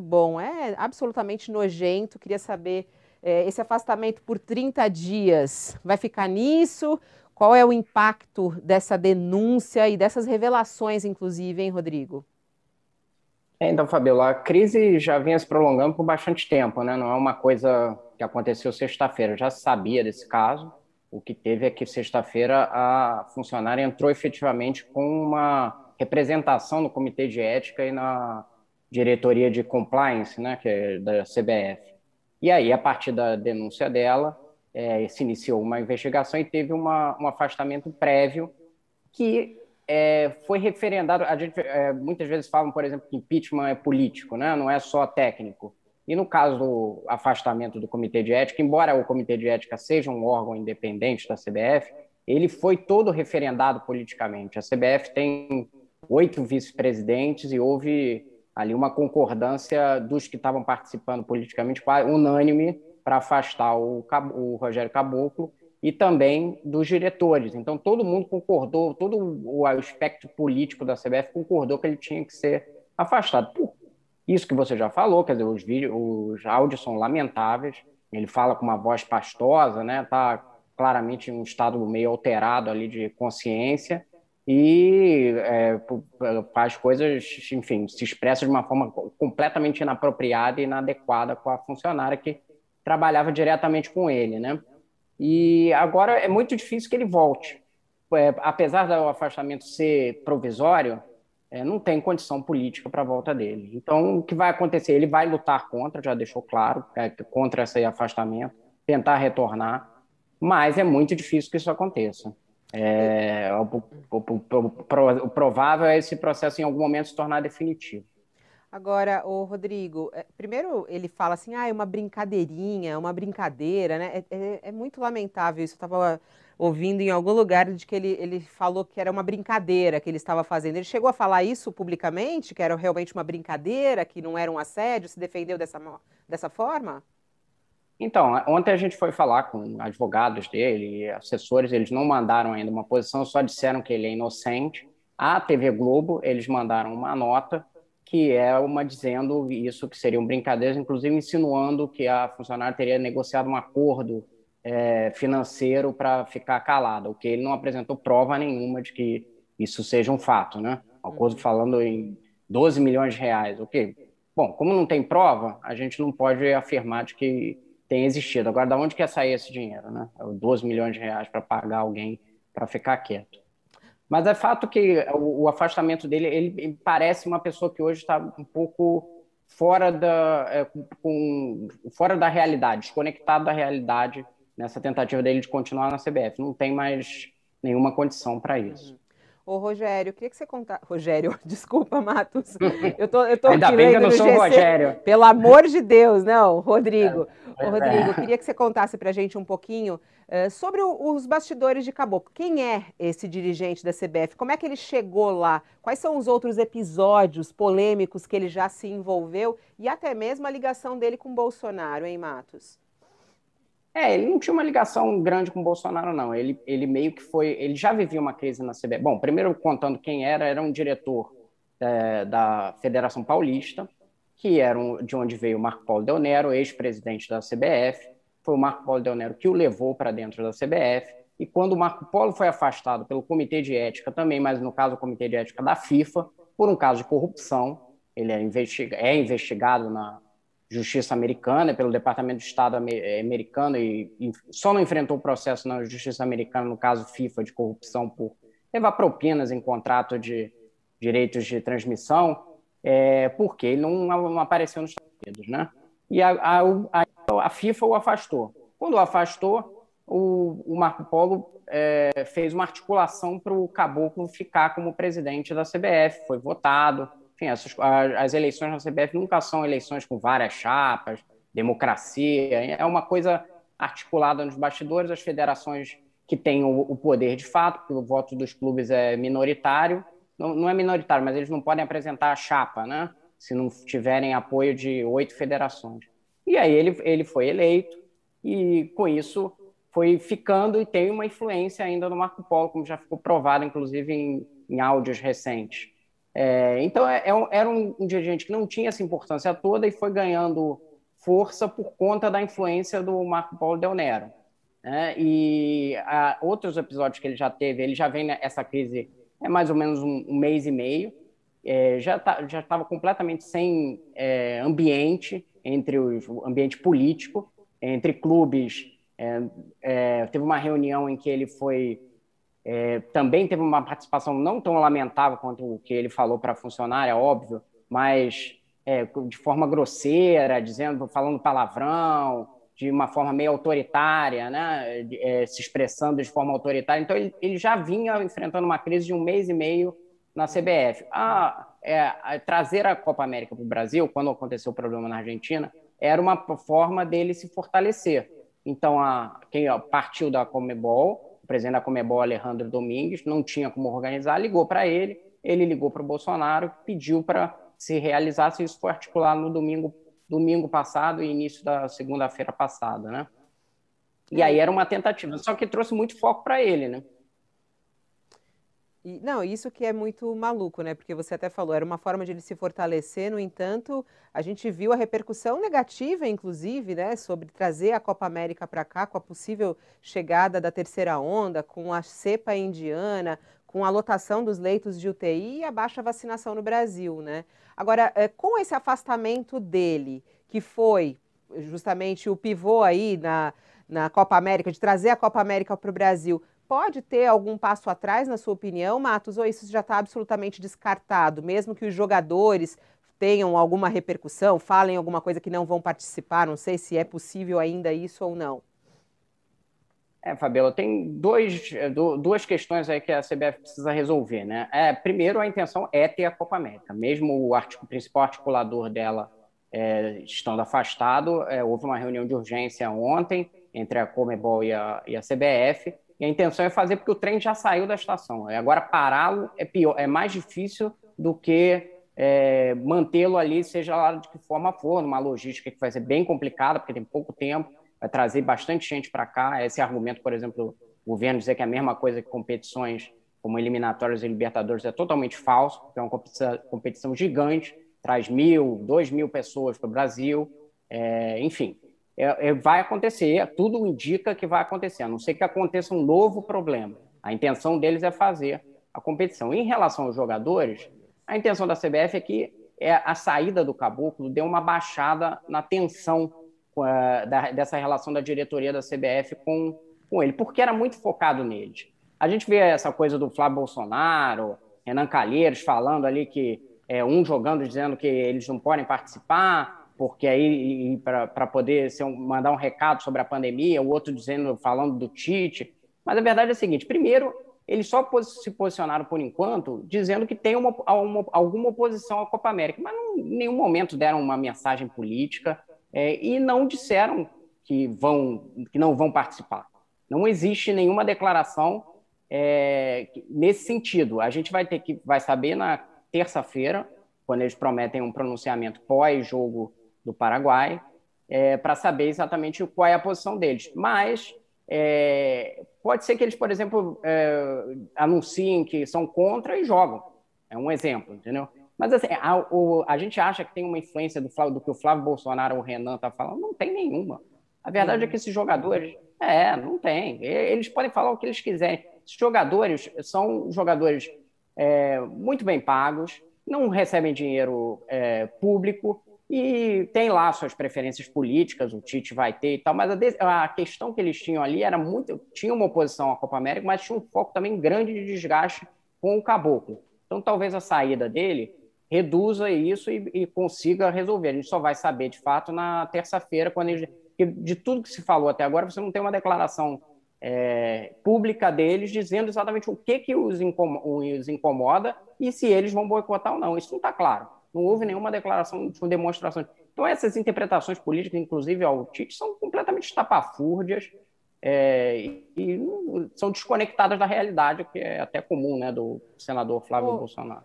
bom, é absolutamente nojento. Queria saber é, esse afastamento por 30 dias vai ficar nisso? Qual é o impacto dessa denúncia e dessas revelações, inclusive, hein, Rodrigo? É, então, Fabiola, a crise já vinha se prolongando por bastante tempo, né? Não é uma coisa que aconteceu sexta-feira. Já sabia desse caso. O que teve é que sexta-feira a funcionária entrou efetivamente com uma representação no comitê de ética e na diretoria de compliance, né, que é da CBF. E aí, a partir da denúncia dela, é, se iniciou uma investigação e teve uma, um afastamento prévio que é, foi referendado. A gente é, muitas vezes falam, por exemplo, que impeachment é político, né? não é só técnico. E no caso do afastamento do Comitê de Ética, embora o Comitê de Ética seja um órgão independente da CBF, ele foi todo referendado politicamente. A CBF tem oito vice-presidentes e houve ali uma concordância dos que estavam participando politicamente, unânime, para afastar o, o Rogério Caboclo e também dos diretores. Então, todo mundo concordou, todo o aspecto político da CBF concordou que ele tinha que ser afastado. Por isso que você já falou, quer dizer, os, vídeos, os áudios são lamentáveis, ele fala com uma voz pastosa, né? Tá claramente em um estado meio alterado ali de consciência e é, coisas, enfim, se expressa de uma forma completamente inapropriada e inadequada com a funcionária que trabalhava diretamente com ele, né? E agora é muito difícil que ele volte. É, apesar do afastamento ser provisório, é, não tem condição política para a volta dele. Então, o que vai acontecer? Ele vai lutar contra, já deixou claro, é, contra esse afastamento, tentar retornar, mas é muito difícil que isso aconteça. É, o, o, o, provável é esse processo em algum momento se tornar definitivo. Agora, o Rodrigo, é, primeiro ele fala assim, ah, é uma brincadeirinha, uma brincadeira, né? É, é, é muito lamentável isso. Eu estava ouvindo em algum lugar de que ele, ele falou que era uma brincadeira que ele estava fazendo. Ele chegou a falar isso publicamente, que era realmente uma brincadeira, que não era um assédio, se defendeu dessa, dessa forma? Então, né, ontem a gente foi falar com advogados dele, assessores, eles não mandaram ainda uma posição, só disseram que ele é inocente. A TV Globo, eles mandaram uma nota que é uma dizendo isso que seria um brincadeira, inclusive insinuando que a funcionária teria negociado um acordo é, financeiro para ficar calada, o que ele não apresentou prova nenhuma de que isso seja um fato, né? Uma uhum. falando em 12 milhões de reais, o okay? que, bom, como não tem prova, a gente não pode afirmar de que tem existido. Agora, da onde quer sair esse dinheiro? Né? 12 é milhões de reais para pagar alguém para ficar quieto. Mas é fato que o, o afastamento dele, ele parece uma pessoa que hoje está um pouco fora da, é, com, fora da realidade, desconectado da realidade nessa tentativa dele de continuar na CBF. Não tem mais nenhuma condição para isso. Ô, Rogério, queria que você contasse. Rogério, desculpa, Matos. Eu tô, eu tô Ainda aqui bem que eu não sou o Rogério. Pelo amor de Deus, não, Rodrigo. É, Ô, é Rodrigo, queria que você contasse pra gente um pouquinho uh, sobre o, os bastidores de Caboclo. Quem é esse dirigente da CBF? Como é que ele chegou lá? Quais são os outros episódios polêmicos que ele já se envolveu? E até mesmo a ligação dele com Bolsonaro, hein, Matos? É, ele não tinha uma ligação grande com o Bolsonaro, não. Ele, ele meio que foi. Ele já vivia uma crise na CBF. Bom, primeiro contando quem era, era um diretor é, da Federação Paulista, que era um, de onde veio o Marco Paulo Del Nero, ex-presidente da CBF. Foi o Marco Paulo Del Nero que o levou para dentro da CBF. E quando o Marco Polo foi afastado pelo Comitê de Ética também, mas no caso o Comitê de Ética da FIFA, por um caso de corrupção, ele é, investiga é investigado na, Justiça americana, pelo Departamento de Estado eh, americano, e, e só não enfrentou o processo na Justiça americana, no caso FIFA, de corrupção por levar propinas em contrato de direitos de transmissão, é, porque ele não, apareceu nos Estados Unidos. Né? E a, a, a FIFA o afastou. Quando o afastou, o, o Marco Polo é, fez uma articulação para o Caboclo ficar como presidente da CBF, foi votado enfim, essas, as eleições na CBF nunca são eleições com várias chapas, democracia, é, é uma coisa articulada nos bastidores, as federações que têm o, o poder de fato, porque o voto dos clubes é minoritário, não, não, é minoritário, mas eles não podem apresentar a chapa, né? Se não tiverem apoio de oito federações. E aí ele, ele foi eleito, e com isso foi ficando e tem uma influência ainda no Marco Polo, como já ficou provado, inclusive, em, em áudios recentes. É, então, é, é um, era um dirigente que não tinha essa importância toda e foi ganhando força por conta da influência do Marco Paulo Del Nero. Né? E a, ah, outros episódios que ele já teve, ele já vem nessa crise é mais ou menos um, um mês e meio, é, já tá, já estava completamente sem é, ambiente entre os, o ambiente político, entre clubes. É, teve uma reunião em que ele foi é, também teve uma participação não tão lamentável quanto o que ele falou para a funcionária, óbvio, mas é, de forma grosseira, dizendo, falando palavrão, de uma forma meio autoritária, né? É, se expressando de forma autoritária. Então, ele, ele, já vinha enfrentando uma crise de um mês e meio na CBF. Ah, é, trazer a Copa América para o Brasil, quando aconteceu o problema na Argentina, era uma forma dele se fortalecer. Então, a, quem ó, partiu da Comebol presidente da Comebol, Alejandro Domingues, não tinha como organizar, ligou para ele, ele ligou para o Bolsonaro, pediu para se realizasse, isso foi articulado no domingo, domingo passado e início da segunda-feira passada, né? E é. aí era uma tentativa, só que trouxe muito foco para ele, né? E, não, isso que é muito maluco, né? Porque você até falou, era uma forma de ele se fortalecer, no entanto, a gente viu a repercussão negativa, inclusive, né, sobre trazer a Copa América para cá, com a possível chegada da terceira onda, com a cepa indiana, com a lotação dos leitos de UTI e a baixa vacinação no Brasil, né? Agora, eh, com esse afastamento dele, que foi justamente o pivô aí na, na Copa América, de trazer a Copa América para o Brasil, pode ter algum passo atrás, na sua opinião, Matos, ou isso já está absolutamente descartado, mesmo que os jogadores tenham alguma repercussão, falem alguma coisa que não vão participar, não sei se é possível ainda isso ou não. É, Fabela, tem dois, eh, duas questões aí que a CBF precisa resolver, né? É, primeiro, a intenção é ter a Copa América. Mesmo o artigo, principal articulador dela é, estando afastado, é, houve uma reunião de urgência ontem entre a Comebol e a, e a CBF, e a intenção é fazer porque o trem já saiu da estação. Agora pará-lo é pior, é mais difícil do que é, mantê-lo ali, seja lá de que forma for, numa logística que vai ser bem complicada, porque tem pouco tempo, vai trazer bastante gente para cá. Esse argumento, por exemplo, o governo dizer que é a mesma coisa que competições como eliminatórias e libertadores é totalmente falso, porque é uma competição gigante, traz mil, dois mil pessoas para o Brasil, é, enfim é, é, vai acontecer, tudo indica que vai acontecer, a não ser que aconteça um novo problema. A intenção deles é fazer a competição. Em relação aos jogadores, a intenção da CBF é que é, a saída do caboclo deu uma baixada na tensão uh, da, dessa relação da diretoria da CBF com, com ele, porque era muito focado neles. A gente vê essa coisa do Flávio Bolsonaro, Renan Calheiros falando ali que é, um jogando dizendo que eles não podem participar, porque aí para poder ser um, mandar um recado sobre a pandemia, o outro dizendo falando do Tite. Mas a verdade é a seguinte: primeiro, eles só se posicionaram por enquanto dizendo que tem uma, uma, alguma oposição à Copa América, mas não, em nenhum momento deram uma mensagem política é, e não disseram que vão que não vão participar. Não existe nenhuma declaração é, nesse sentido. A gente vai ter que vai saber na terça-feira quando eles prometem um pronunciamento pós jogo do Paraguai, é, para saber exatamente qual é a posição deles. Mas é, pode ser que eles, por exemplo, é, anunciem que são contra e jogam. É um exemplo, entendeu? Mas assim, a, o, a gente acha que tem uma influência do, Flávio, do que o Flávio Bolsonaro ou o Renan tá falando. Não tem nenhuma. A verdade é que esses jogadores. É, não tem. Eles podem falar o que eles quiserem. Esses jogadores são jogadores é, muito bem pagos, não recebem dinheiro é, público, e tem lá suas preferências políticas, o Tite vai ter e tal, mas a, a, questão que eles tinham ali era muito. Tinha uma oposição à Copa América, mas tinha um foco também grande de desgaste com o caboclo. Então talvez a saída dele reduza isso e, e consiga resolver. A gente só vai saber de fato na terça-feira, quando eles. De tudo que se falou até agora, você não tem uma declaração é, pública deles dizendo exatamente o que, que os, incomoda, os incomoda e se eles vão boicotar ou não. Isso não está claro não houve nenhuma declaração de demonstração. Então, essas interpretações políticas, inclusive ao Tite, são completamente estapafúrdias é, e, são desconectadas da realidade, o que é até comum né, do senador Flávio Bolsonaro.